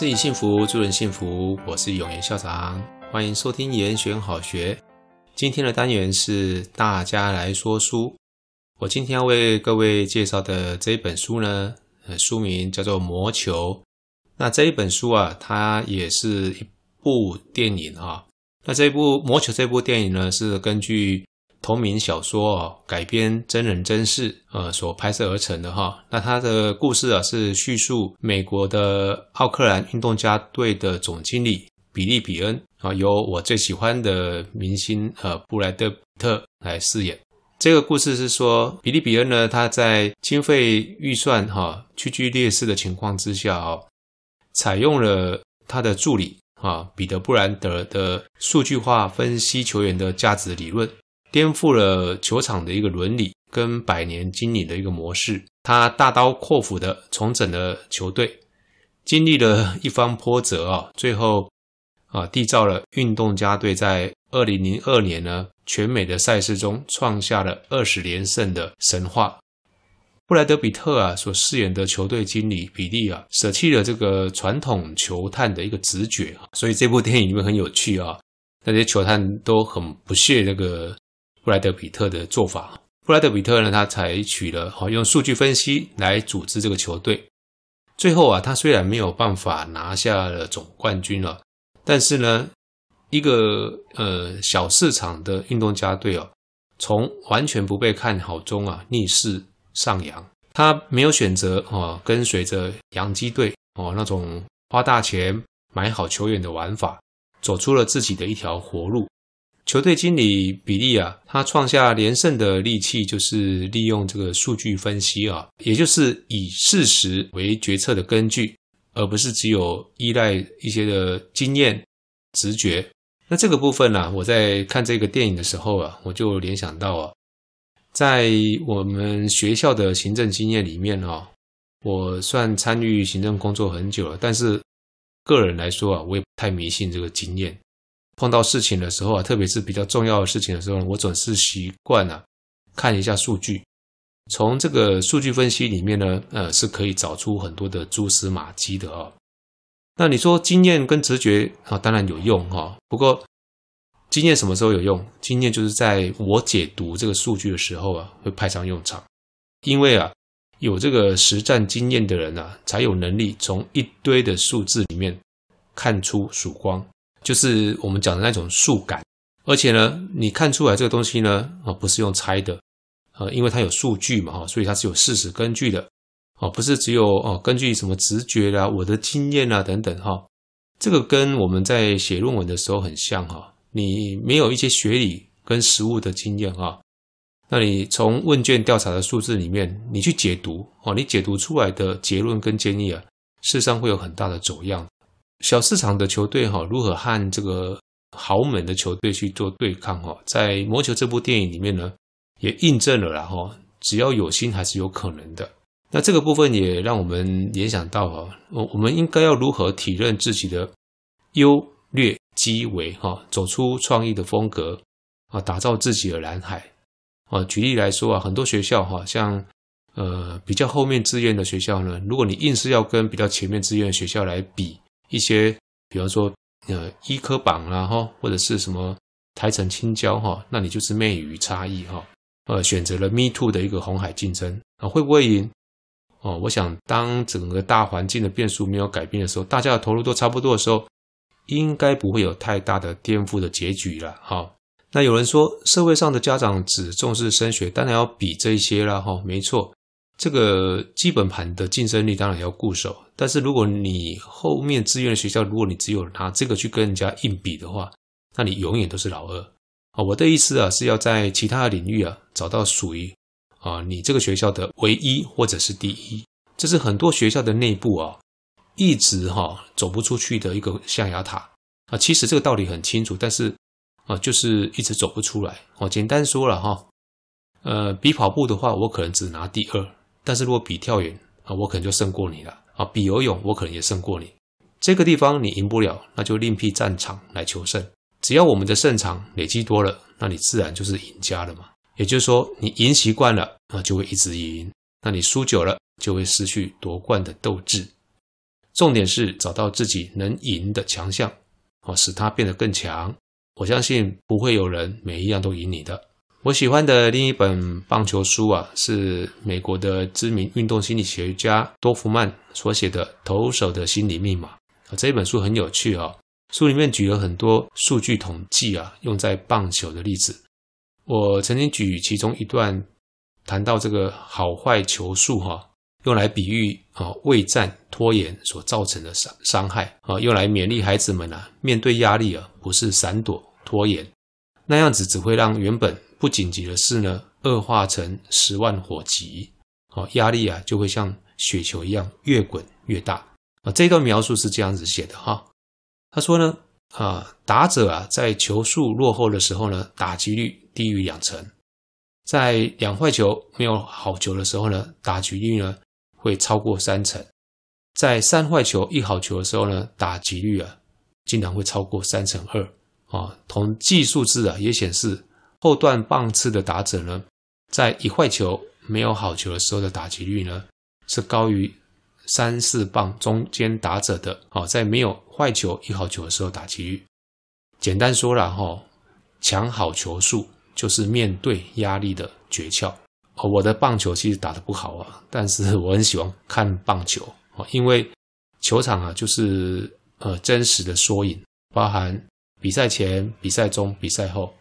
自己幸福，助人幸福。我是永言校长，欢迎收听言选好学。今天的单元是大家来说书。我今天要为各位介绍的这一本书呢，呃，书名叫做《魔球》。那这一本书啊，它也是一部电影啊。那这部《魔球》这部电影呢，是根据。同名小说改编真人真事，呃，所拍摄而成的哈。那它的故事啊，是叙述美国的奥克兰运动家队的总经理比利·比恩啊，由我最喜欢的明星呃布莱德·特来饰演。这个故事是说，比利·比恩呢，他在经费预算哈屈居劣势的情况之下，采用了他的助理啊彼得·布兰德的数据化分析球员的价值理论。颠覆了球场的一个伦理跟百年经理的一个模式，他大刀阔斧的重整了球队，经历了一番波折啊，最后啊，缔造了运动家队在二零零二年呢全美的赛事中创下了二十连胜的神话。布莱德比特啊所饰演的球队经理比利啊，舍弃了这个传统球探的一个直觉啊，所以这部电影里面很有趣啊，那些球探都很不屑那个。布莱德比特的做法，布莱德比特呢，他采取了哈用数据分析来组织这个球队。最后啊，他虽然没有办法拿下了总冠军了，但是呢，一个呃小市场的运动家队哦，从完全不被看好中啊逆势上扬。他没有选择哦跟随着洋基队哦那种花大钱买好球员的玩法，走出了自己的一条活路。球队经理比利啊，他创下连胜的利器就是利用这个数据分析啊，也就是以事实为决策的根据，而不是只有依赖一些的经验直觉。那这个部分呢，我在看这个电影的时候啊，我就联想到啊，在我们学校的行政经验里面哦，我算参与行政工作很久了，但是个人来说啊，我也不太迷信这个经验。碰到事情的时候啊，特别是比较重要的事情的时候，我总是习惯啊看一下数据。从这个数据分析里面呢，呃，是可以找出很多的蛛丝马迹的哦。那你说经验跟直觉啊，当然有用哈。不过经验什么时候有用？经验就是在我解读这个数据的时候啊，会派上用场。因为啊，有这个实战经验的人啊，才有能力从一堆的数字里面看出曙光。就是我们讲的那种数感，而且呢，你看出来这个东西呢，啊，不是用猜的，呃，因为它有数据嘛，哈，所以它是有事实根据的，啊，不是只有哦，根据什么直觉啦、我的经验啊等等，哈，这个跟我们在写论文的时候很像，哈，你没有一些学理跟实务的经验，哈，那你从问卷调查的数字里面你去解读，哦，你解读出来的结论跟建议啊，事实上会有很大的走样。小市场的球队哈，如何和这个豪门的球队去做对抗哈？在《魔球》这部电影里面呢，也印证了哈，只要有心还是有可能的。那这个部分也让我们联想到哈，我我们应该要如何体认自己的优劣机维哈，走出创意的风格啊，打造自己的蓝海啊。举例来说啊，很多学校哈，像呃比较后面志愿的学校呢，如果你硬是要跟比较前面志愿的学校来比。一些，比方说，呃，医科榜啦，哈，或者是什么台城青椒哈，那你就是面于差异哈，呃，选择了 me too 的一个红海竞争啊，会不会赢？哦，我想当整个大环境的变数没有改变的时候，大家的投入都差不多的时候，应该不会有太大的颠覆的结局了哈。那有人说，社会上的家长只重视升学，当然要比这些啦，哈，没错，这个基本盘的竞争力当然要固守。但是如果你后面志愿的学校，如果你只有拿这个去跟人家硬比的话，那你永远都是老二啊！我的意思啊，是要在其他的领域啊找到属于啊你这个学校的唯一或者是第一。这是很多学校的内部啊，一直哈走不出去的一个象牙塔啊。其实这个道理很清楚，但是啊，就是一直走不出来。我简单说了哈，呃，比跑步的话，我可能只拿第二；但是如果比跳远啊，我可能就胜过你了。啊，比游泳我可能也胜过你，这个地方你赢不了，那就另辟战场来求胜。只要我们的胜场累积多了，那你自然就是赢家了嘛。也就是说，你赢习惯了，那就会一直赢。那你输久了，就会失去夺冠的斗志。重点是找到自己能赢的强项，哦，使它变得更强。我相信不会有人每一样都赢你的。我喜欢的另一本棒球书啊，是美国的知名运动心理学家多夫曼所写的《投手的心理密码》啊。这本书很有趣啊，书里面举了很多数据统计啊，用在棒球的例子。我曾经举其中一段，谈到这个好坏球数哈，用来比喻啊，畏战拖延所造成的伤伤害啊，用来勉励孩子们啊面对压力啊，不是闪躲拖延。那样子只会让原本不紧急的事呢恶化成十万火急，好压力啊就会像雪球一样越滚越大啊。这段描述是这样子写的哈，他说呢啊打者啊在球速落后的时候呢打击率低于两成，在两坏球没有好球的时候呢打击率呢会超过三成，在三坏球一好球的时候呢打击率啊经常会超过三成二。啊，同技术字啊也显示，后段棒次的打者呢，在一坏球没有好球的时候的打击率呢，是高于三四棒中间打者的。哦，在没有坏球一好球的时候打击率。简单说了哈，抢好球数就是面对压力的诀窍。哦，我的棒球其实打得不好啊，但是我很喜欢看棒球啊，因为球场啊就是呃真实的缩影，包含。比赛前、比赛中、比赛后，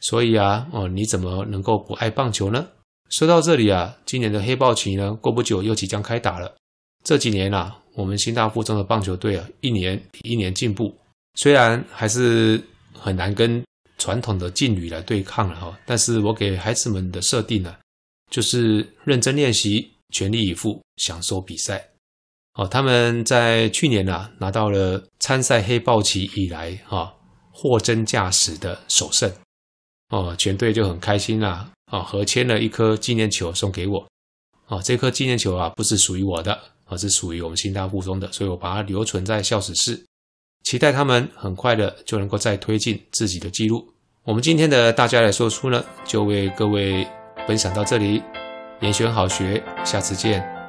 所以啊，哦，你怎么能够不爱棒球呢？说到这里啊，今年的黑豹旗呢，过不久又即将开打了。这几年啊，我们新大附中的棒球队啊，一年比一年进步。虽然还是很难跟传统的劲旅来对抗了哈，但是我给孩子们的设定呢，就是认真练习、全力以赴、享受比赛。哦，他们在去年啊，拿到了参赛黑豹旗以来哈。货真价实的首胜，哦，全队就很开心啦，哦，合签了一颗纪念球送给我，哦，这颗纪念球啊不是属于我的，而是属于我们新大附中的，所以我把它留存在校史室，期待他们很快的就能够再推进自己的记录。我们今天的大家来说书呢，就为各位分享到这里，研选好学，下次见。